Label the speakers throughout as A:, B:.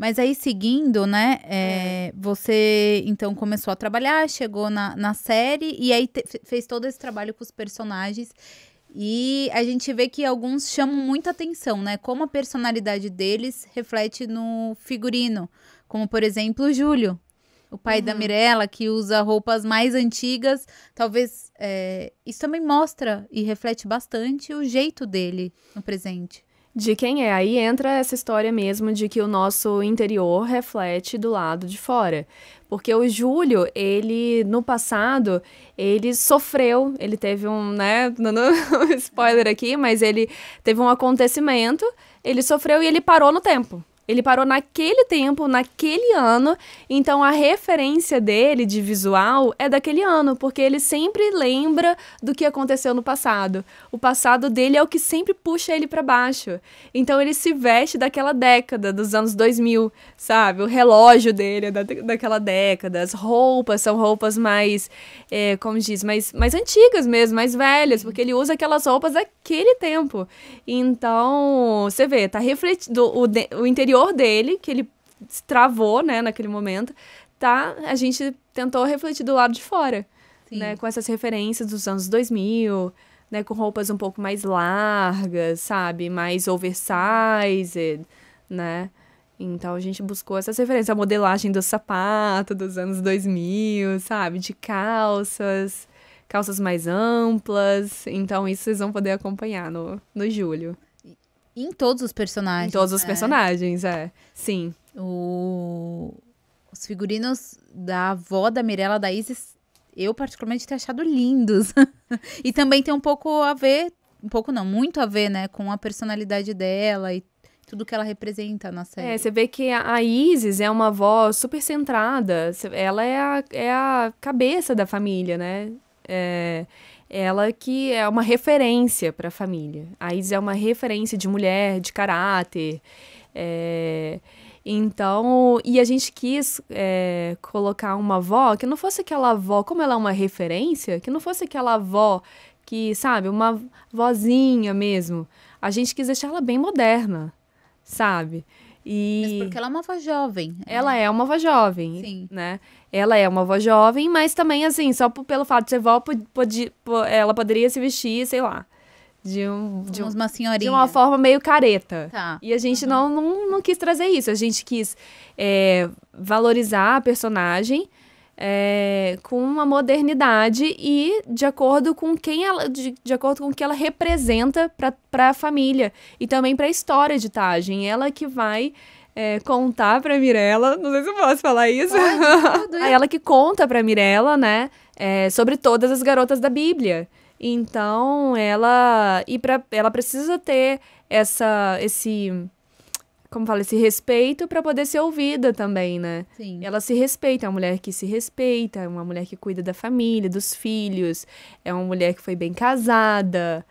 A: Mas aí, seguindo, né, é, é, você então começou a trabalhar, chegou na, na série, e aí te, fez todo esse trabalho com os personagens. E a gente vê que alguns chamam muita atenção, né? Como a personalidade deles reflete no figurino. Como, por exemplo, o Júlio, o pai uhum. da Mirella, que usa roupas mais antigas. Talvez é, isso também mostra e reflete bastante o jeito dele no presente
B: de quem é. Aí entra essa história mesmo de que o nosso interior reflete do lado de fora. Porque o Júlio, ele, no passado, ele sofreu, ele teve um, né, não, spoiler aqui, mas ele teve um acontecimento, ele sofreu e ele parou no tempo. Ele parou naquele tempo, naquele ano, então a referência dele de visual é daquele ano, porque ele sempre lembra do que aconteceu no passado. O passado dele é o que sempre puxa ele para baixo. Então ele se veste daquela década, dos anos 2000, sabe? O relógio dele é da, daquela década, as roupas são roupas mais, é, como diz, mais, mais antigas mesmo, mais velhas, porque ele usa aquelas roupas daquele tempo. Então, você vê, tá refletindo o, o interior interior dele, que ele se travou, né, naquele momento, tá? A gente tentou refletir do lado de fora, Sim. né, com essas referências dos anos 2000, né, com roupas um pouco mais largas, sabe, mais oversized, né? Então a gente buscou essas referências, a modelagem do sapato dos anos 2000, sabe, de calças, calças mais amplas. Então isso vocês vão poder acompanhar no no julho. Em todos os personagens. Em todos os né? personagens, é. Sim.
A: O... Os figurinos da avó da Mirella da Isis, eu particularmente tenho achado lindos. e também tem um pouco a ver, um pouco não, muito a ver, né, com a personalidade dela e tudo que ela representa na série. É, você
B: vê que a Isis é uma avó super centrada. Ela é a, é a cabeça da família, né? É, ela que é uma referência para a família. A Isis é uma referência de mulher, de caráter. É... Então, e a gente quis é, colocar uma avó que não fosse aquela avó, como ela é uma referência, que não fosse aquela avó que, sabe, uma vozinha mesmo. A gente quis deixar ela bem moderna, sabe? E... Mas porque ela é uma avó jovem. É. Ela é uma avó jovem, Sim. né? Ela é uma avó jovem, mas também, assim, só pelo fato de ser vó, ela poderia se vestir, sei lá, de, um, de, um, uma senhorinha. de uma forma meio careta. Tá. E a gente uhum. não, não, não quis trazer isso. A gente quis é, valorizar a personagem, é, com uma modernidade e de acordo com quem ela, de, de acordo com o que ela representa para a família e também para a história de Tagem. Ela que vai é, contar para Mirella, não sei se eu posso falar isso. Pode, é ela que conta para Mirella, né, é, sobre todas as garotas da Bíblia. Então, ela e para ela precisa ter essa esse como fala, esse respeito para poder ser ouvida também, né? Sim. Ela se respeita, é uma mulher que se respeita, é uma mulher que cuida da família, dos filhos, é uma mulher que foi bem casada,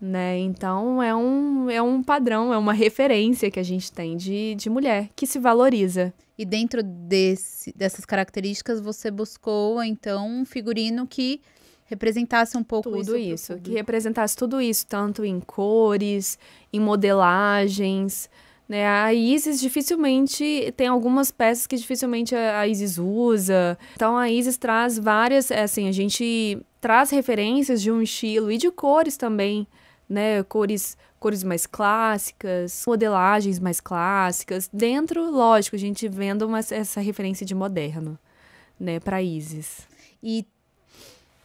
B: né? Então é um, é um padrão, é uma referência que a gente tem de, de mulher que se valoriza. E dentro desse, dessas características, você buscou, então, um figurino que representasse um pouco tudo isso. isso que representasse tudo isso, tanto em cores, em modelagens. Né? A Isis dificilmente tem algumas peças que dificilmente a Isis usa. Então a Isis traz várias, é assim, a gente traz referências de um estilo e de cores também, né? Cores cores mais clássicas, modelagens mais clássicas, dentro, lógico, a gente vendo uma, essa referência de moderno, né, para Isis. E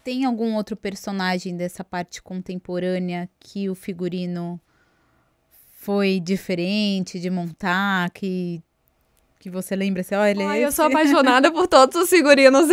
A: tem algum outro personagem dessa parte contemporânea que o figurino foi diferente de montar, que que
B: você lembra assim, é Ai, eu sou apaixonada por todos os figurinos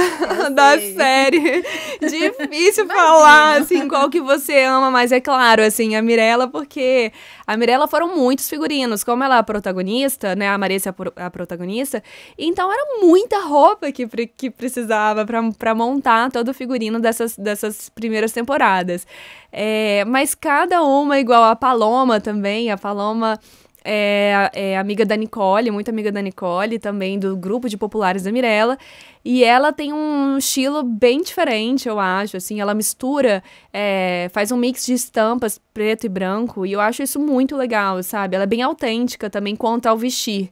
B: da série. Difícil falar assim qual que você ama, mas é claro, assim, a Mirella, porque a Mirella foram muitos figurinos, como ela é a protagonista, né, a Marícia é a, protagonista, então era muita roupa que, que precisava para montar todo o figurino dessas, dessas primeiras temporadas. É, mas cada uma é igual a Paloma também, a Paloma é, é, amiga da Nicole, muito amiga da Nicole, também do grupo de populares da Mirella. E ela tem um estilo bem diferente, eu acho. Assim, ela mistura, é, faz um mix de estampas preto e branco. E eu acho isso muito legal, sabe? Ela é bem autêntica também quanto ao vestir.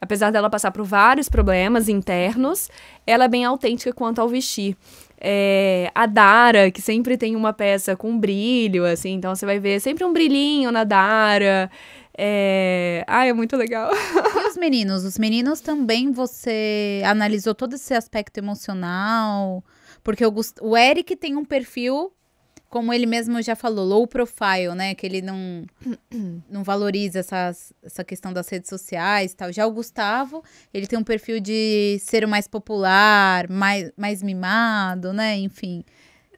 B: Apesar dela passar por vários problemas internos, ela é bem autêntica quanto ao vestir. É, a Dara, que sempre tem uma peça com brilho, assim, então você vai ver sempre um brilhinho na Dara. É... Ah, é muito legal. E os meninos? Os
A: meninos também você analisou todo esse aspecto emocional? Porque o, Gust... o Eric tem um perfil, como ele mesmo já falou, low profile, né? Que ele não, não valoriza essas, essa questão das redes sociais e tal. Já o Gustavo, ele tem um perfil de ser o mais popular, mais, mais mimado, né? Enfim.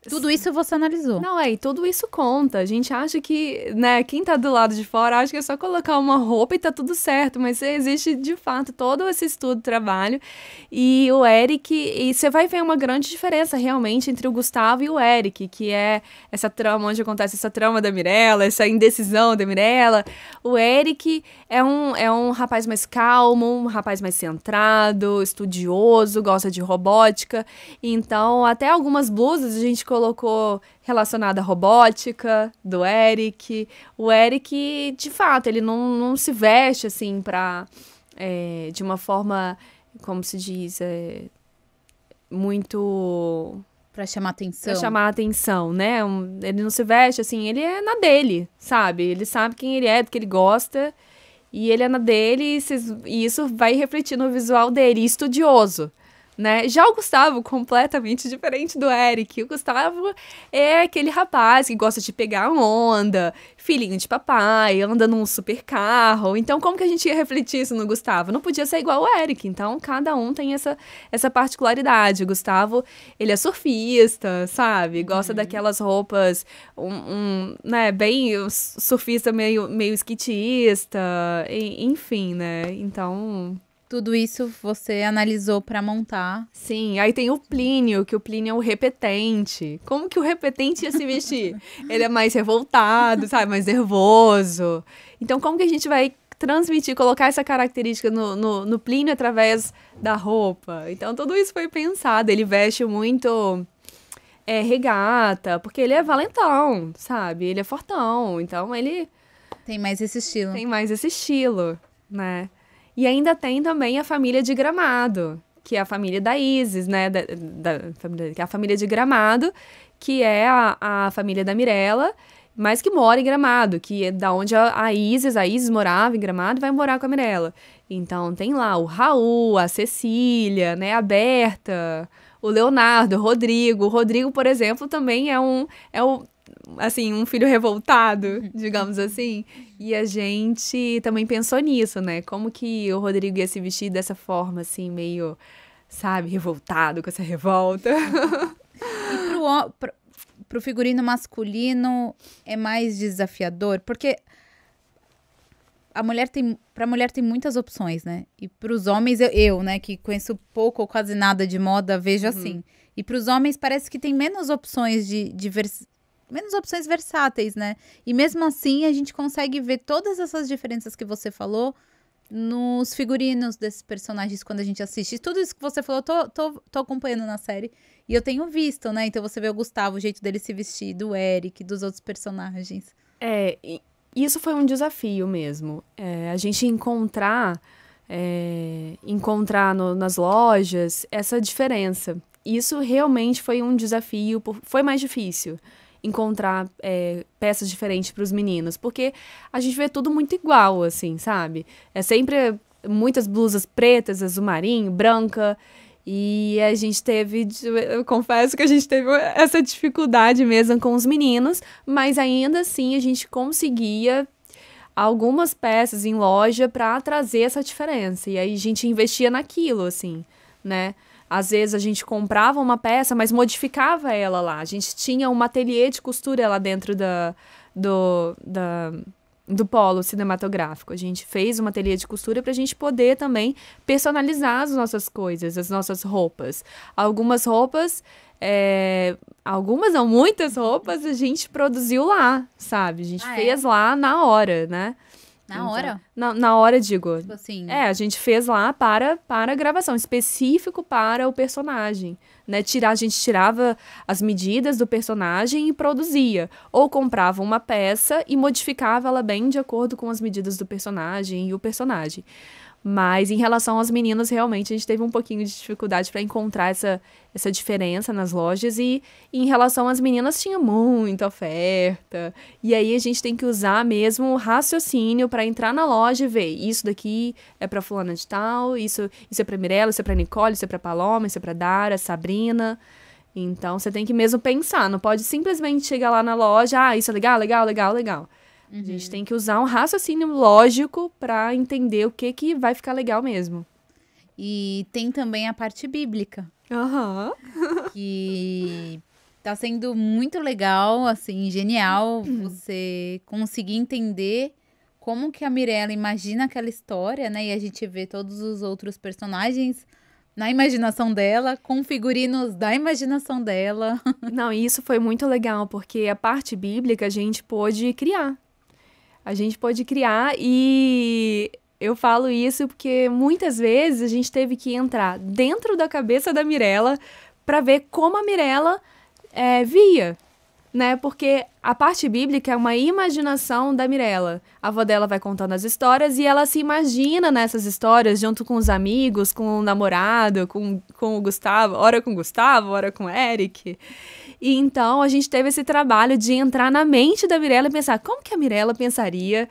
B: Tudo isso você analisou. Não, é, e tudo isso conta. A gente acha que, né, quem tá do lado de fora acha que é só colocar uma roupa e tá tudo certo, mas existe de fato todo esse estudo, trabalho. E o Eric, e você vai ver uma grande diferença realmente entre o Gustavo e o Eric, que é essa trama onde acontece essa trama da Mirella, essa indecisão da Mirella. O Eric é um, é um rapaz mais calmo, um rapaz mais centrado, estudioso, gosta de robótica. Então, até algumas blusas a gente colocou relacionada à robótica, do Eric. O Eric, de fato, ele não, não se veste assim pra. É, de uma forma, como se diz, é, muito. Pra chamar atenção. Pra chamar atenção, né? Um, ele não se veste assim, ele é na dele, sabe? Ele sabe quem ele é, do que ele gosta. E ele é na dele, e, e isso vai refletir no visual dele, estudioso né? Já o Gustavo, completamente diferente do Eric. O Gustavo é aquele rapaz que gosta de pegar onda, filhinho de papai, anda num super carro. Então, como que a gente ia refletir isso no Gustavo? Não podia ser igual o Eric. Então, cada um tem essa, essa particularidade. O Gustavo, ele é surfista, sabe? Uhum. Gosta uhum. daquelas roupas, um, um, né? Bem surfista, meio, meio esquitista, enfim, né? Então.
A: Tudo isso você analisou para montar. Sim, aí tem o Plínio, que o Plínio é o
B: repetente. Como que o repetente ia se vestir? Ele é mais revoltado, sabe? Mais nervoso. Então, como que a gente vai transmitir, colocar essa característica no, no, no Plínio através da roupa? Então, tudo isso foi pensado. Ele veste muito é, regata, porque ele é valentão, sabe? Ele é fortão. Então, ele. Tem mais esse estilo. Tem mais esse estilo, né? E ainda tem também a família de Gramado, que é a família da Isis, né? Da, da, que é a família de Gramado, que é a, a família da Mirella, mas que mora em Gramado, que é da onde a, a Isis, a Isis morava em Gramado, e vai morar com a Mirella. Então tem lá o Raul, a Cecília, né? A Berta, o Leonardo, o Rodrigo. O Rodrigo, por exemplo, também é um. É assim, um filho revoltado, uhum. digamos assim. E a gente também pensou nisso, né? Como que o Rodrigo ia se vestir dessa forma, assim, meio, sabe, revoltado com essa revolta. e
A: pro, pro, pro figurino masculino é mais desafiador, porque a mulher tem para mulher tem muitas opções, né? E para os homens eu, eu, né, que conheço pouco ou quase nada de moda, vejo uhum. assim. E para os homens parece que tem menos opções de, de vers menos opções versáteis, né? E mesmo assim a gente consegue ver todas essas diferenças que você falou nos figurinos desses personagens quando a gente assiste. Tudo isso que você falou, eu tô, tô, tô acompanhando na série. E eu tenho visto, né? Então você vê o Gustavo, o jeito dele se vestir, do Eric, dos outros personagens.
B: É, isso foi um desafio mesmo. É, a gente encontrar, é, encontrar no, nas lojas essa diferença. Isso realmente foi um desafio, foi mais difícil encontrar é, peças diferentes para os meninos, porque a gente vê tudo muito igual, assim, sabe? É sempre muitas blusas pretas, azul marinho, branca. E a gente teve, eu confesso que a gente teve essa dificuldade mesmo com os meninos, mas ainda assim a gente conseguia algumas peças em loja para trazer essa diferença. E aí a gente investia naquilo, assim, né? Às vezes a gente comprava uma peça, mas modificava ela lá. A gente tinha um ateliê de costura lá dentro da, do, da, do polo cinematográfico. A gente fez um ateliê de costura para a gente poder também personalizar as nossas coisas, as nossas roupas. Algumas roupas é, algumas ou muitas roupas a gente produziu lá, sabe? A gente ah, fez é? lá na hora, né?
A: Na então, hora? Na, na
B: hora, digo. Tipo assim. É, a gente fez lá para, para a gravação, específico para o personagem. Né? Tirar, a gente tirava as medidas do personagem e produzia. Ou comprava uma peça e modificava ela bem de acordo com as medidas do personagem e o personagem. Mas em relação às meninas, realmente a gente teve um pouquinho de dificuldade para encontrar essa, essa diferença nas lojas. E em relação às meninas, tinha muita oferta. E aí a gente tem que usar mesmo o raciocínio para entrar na loja e ver: isso daqui é para Fulana de Tal, isso, isso é para Mirella, isso é para Nicole, isso é para Paloma, isso é para Dara, Sabrina. Então você tem que mesmo pensar, não pode simplesmente chegar lá na loja: ah, isso é legal, legal, legal, legal. Uhum. A gente uhum. tem que usar um raciocínio lógico para entender o que, que vai ficar legal mesmo. E tem também a parte bíblica. Aham.
A: Uhum. Que tá sendo muito legal, assim, genial uhum. você conseguir entender como que a Mirella imagina aquela história, né? E a gente vê todos os outros personagens na imaginação dela, com figurinos da imaginação dela.
B: Não, isso foi muito legal, porque a parte bíblica a gente pôde criar. A gente pode criar e eu falo isso porque muitas vezes a gente teve que entrar dentro da cabeça da Mirella para ver como a Mirella é, via, né? Porque a parte bíblica é uma imaginação da Mirella. A avó dela vai contando as histórias e ela se imagina nessas histórias junto com os amigos, com o namorado, com, com o Gustavo, ora com o Gustavo, ora com o Eric. E então a gente teve esse trabalho de entrar na mente da Mirella e pensar como que a Mirella pensaria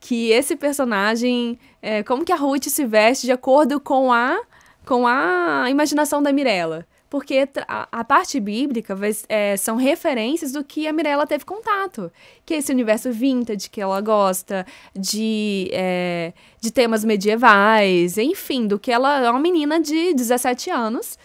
B: que esse personagem, é, como que a Ruth se veste de acordo com a com a imaginação da Mirella. Porque a, parte bíblica é, são referências do que a Mirella teve contato. Que é esse universo vintage que ela gosta, de, é, de temas medievais, enfim, do que ela é uma menina de 17 anos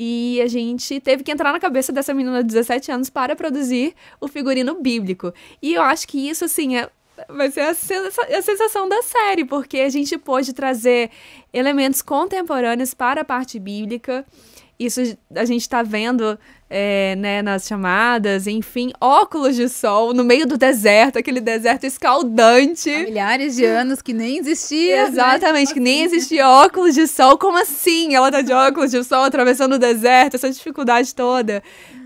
B: e a gente teve que entrar na cabeça dessa menina de 17 anos para produzir o figurino bíblico. E eu acho que isso, assim, é vai ser a, sensação da série, porque a gente pôde trazer elementos contemporâneos para a parte bíblica. Isso a gente está vendo é, né, nas chamadas, enfim, óculos de sol no meio do deserto, aquele deserto escaldante. Há milhares de anos que nem existia. Né? Exatamente, né? que nem assim? existia óculos de sol. Como assim? Ela tá de óculos de sol atravessando o deserto, essa dificuldade toda.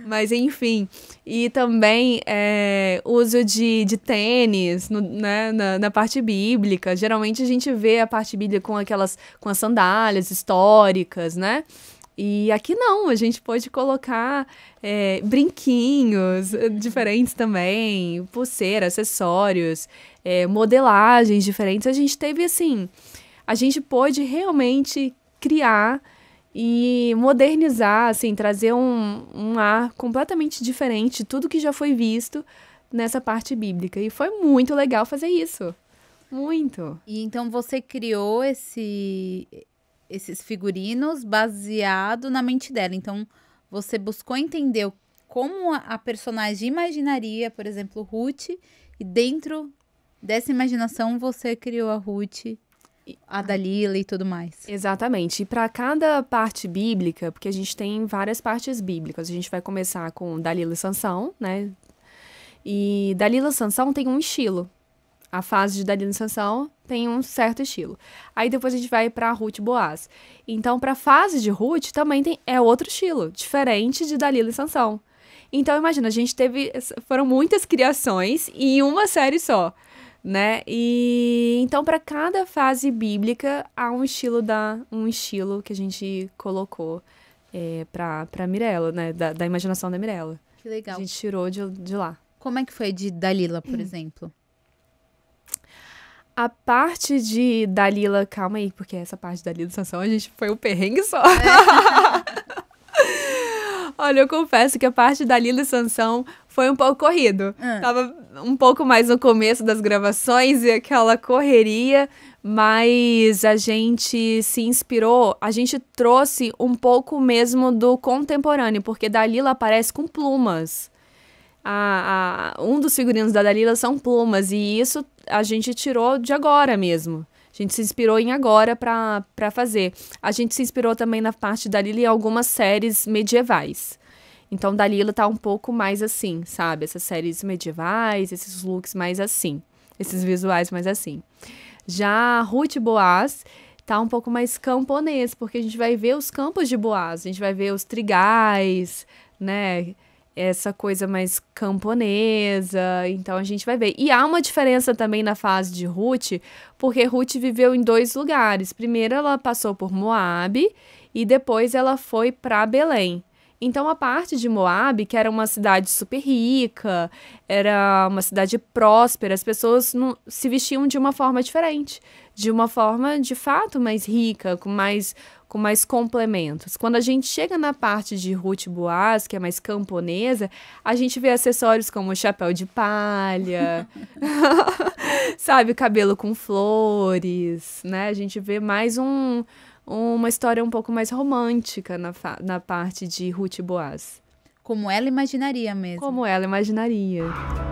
B: Mas enfim. E também é, uso de, de tênis no, né, na, na, parte bíblica. Geralmente a gente vê a parte bíblica com aquelas com as sandálias históricas, né? E aqui não, a gente pode colocar é, brinquinhos eh, diferentes também, pulseira, acessórios, é, modelagens diferentes. A gente teve assim, a gente pôde realmente criar e modernizar, assim, trazer um, um ar completamente diferente de tudo que já foi visto nessa parte bíblica. E foi muito legal fazer isso. Muito. E então você criou esse
A: esses figurinos baseado na mente dela. Então, você buscou entender como a personagem imaginaria, por exemplo, Ruth, e dentro dessa imaginação você criou a Ruth a Dalila e tudo mais.
B: Exatamente. E para cada parte bíblica, porque a gente tem várias partes bíblicas, a gente vai começar com Dalila e Sansão, né? E Dalila e Sansão tem um estilo a fase de Dalila Sansão tem um certo estilo. Aí depois a gente vai para Ruth Boaz. Então, para a fase de Ruth também tem é outro estilo, diferente de Dalila e Sansão. Então, imagina, a gente teve foram muitas criações em uma série só, né? E então para cada fase bíblica há um estilo da um estilo que a gente colocou é, para para Mirella, né, da, da, imaginação da Mirella. Que legal. A gente tirou de, de lá. Como é que foi de Dalila, por hum. exemplo? A parte de Dalila, calma aí, porque essa parte da Sansão a gente foi um perrengue só. É. Olha, eu confesso que a parte da Lila e Sansão foi um pouco corrido. Hum. Tava um pouco mais no começo das gravações e aquela correria, mas a gente se inspirou, a gente trouxe um pouco mesmo do contemporâneo, porque Dalila aparece com plumas a, a, um dos figurinos da Dalila são plumas, e isso a gente tirou de agora mesmo. A gente se inspirou em agora para fazer. A gente se inspirou também na parte da Dalila em algumas séries medievais. Então, Dalila tá um pouco mais assim, sabe? Essas séries medievais, esses looks mais assim, esses visuais mais assim. Já Ruth Boas tá um pouco mais camponês, porque a gente vai ver os campos de Boas, a gente vai ver os trigais, né? essa coisa mais camponesa. Então a gente vai ver. E há uma diferença também na fase de Ruth, porque Ruth viveu em dois lugares. Primeiro ela passou por Moab e depois ela foi para Belém. Então a parte de Moab, que era uma cidade super rica, era uma cidade próspera, as pessoas não, se vestiam de uma forma diferente de uma forma de fato mais rica, com mais com mais complementos. Quando a gente chega na parte de Ruth Boas, que é mais camponesa, a gente vê acessórios como chapéu de palha, sabe, cabelo com flores, né? A gente vê mais um, uma história um pouco mais romântica na, na parte de Ruth Boas. Como ela imaginaria mesmo. Como ela imaginaria.